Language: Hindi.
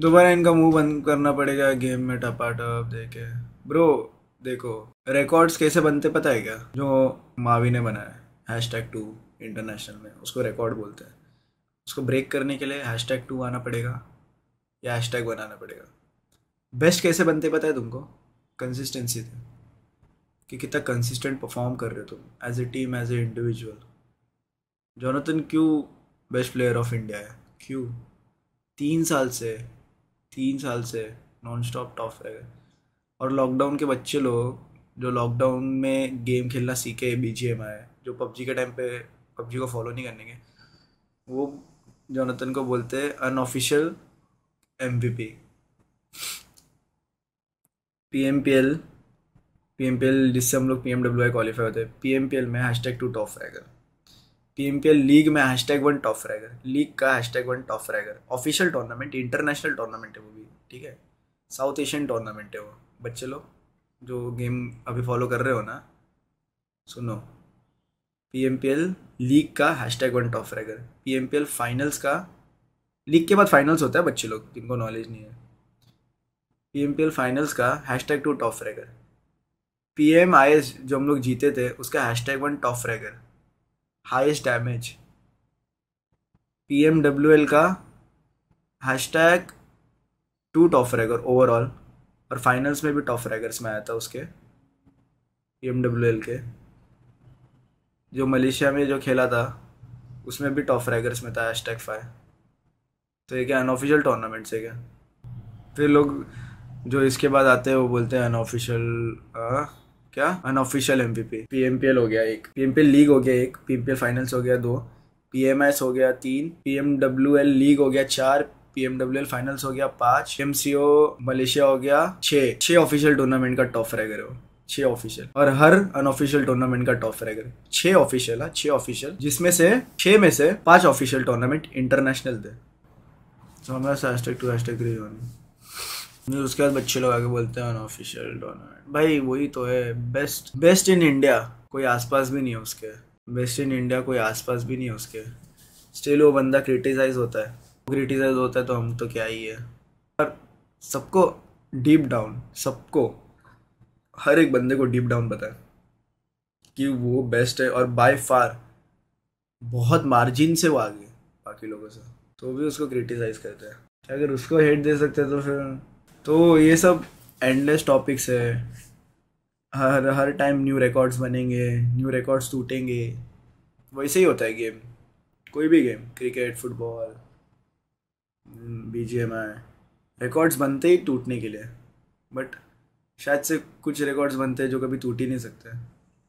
दोबारा इनका मुंह बंद करना पड़ेगा गेम में टपा टप देखे ब्रो देखो रिकॉर्ड्स कैसे बनते पता है क्या जो मावी ने बनाया हैश टैग टू इंटरनेशनल में उसको रिकॉर्ड बोलते हैं उसको ब्रेक करने के लिए हैश टैग टू आना पड़ेगा या हैश टैग बनाना पड़ेगा बेस्ट कैसे बनते पता है तुमको कंसिस्टेंसी थे कि कितना कंसिस्टेंट परफॉर्म कर रहे हो तुम as a team as a individual Jonathan क्यों बेस्ट प्लेयर ऑफ इंडिया है क्यों तीन साल से तीन साल से नॉन स्टॉप टॉफ है और लॉकडाउन के बच्चे लोग जो लॉकडाउन में गेम खेलना सीखे बी जी एम आए जो पबजी के टाइम पे पबजी को फॉलो नहीं करने के वो जोनतन को बोलते हैं unofficial M V P P M P L P M P L जिससे हम लोग P M W I qualify होते हैं पी एम पी एल में हैश टैग टू टॉफ आएगा पीएमपीएल लीग में hashtag one top fragger league का hashtag one top fragger official tournament international tournament है वो भी ठीक है साउथ एशियन टूर्नामेंट है वो बच्चे लोग जो गेम अभी फॉलो कर रहे हो ना सुनो P M P L league का hashtag one top fragger P M P L finals का लीग के बाद फाइनल्स होता है बच्चे लोग जिनको नॉलेज नहीं है P M P L finals का hashtag two top fragger P M I S जो हम लोग जीते थे उसका hashtag one top fragger highest damage L का hashtag two top fragger overall और फाइनल्स में भी टॉफ रैगर्स में आया था उसके एल के जो मलेशिया में जो खेला था उसमें भी टॉफ रैगर्स में था हैश टैग फाइव तो ये क्या अनऑफिशियल टूर्नामेंट से क्या फिर लोग जो इसके बाद आते हैं वो बोलते हैं अनऑफिशियल क्या unofficial M M V P P P L हो गया एक P P M L league हो गया एक P P M L finals हो गया दो पी एम एस हो गया तीन P M W L league हो गया चार P M W L finals हो गया पाँच एम सी ओ मलेशिया हो गया छः छः ऑफिशियल टूर्नामेंट का टॉप रह गए छः ऑफिशियल और हर अनऑफिशियल टूर्नामेंट का टॉप रह गए छः ऑफिशियल है हाँ, छः ऑफिशियल जिसमें से छः में से पाँच ऑफिशियल टूर्नामेंट इंटरनेशनल थे तो हमारा हैशटैग टू हैशटैग फिर उसके बाद बच्चे लोग आगे बोलते हैं अनऑफिशियल डोनर भाई वही तो है बेस्ट बेस्ट इन इंडिया कोई आसपास भी नहीं है उसके बेस्ट इन इंडिया कोई आसपास भी नहीं है उसके स्टिल वो बंदा क्रिटिसाइज होता है क्रिटिसाइज होता है तो हम तो क्या ही है पर सबको डीप डाउन सबको हर एक बंदे को डीप डाउन पता है कि वो बेस्ट है और बाय फार बहुत मार्जिन से वो आगे बाकी लोगों से तो भी उसको क्रिटिसाइज करते हैं अगर उसको हेट दे सकते हैं तो फिर तो ये सब एंडलेस टॉपिक्स है हर हर टाइम न्यू रिकॉर्ड्स बनेंगे न्यू रिकॉर्ड्स टूटेंगे वैसे ही होता है गेम कोई भी game cricket football B G M I records बनते ही टूटने के लिए बट शायद से कुछ रिकॉर्ड्स बनते हैं जो कभी टूट ही नहीं सकते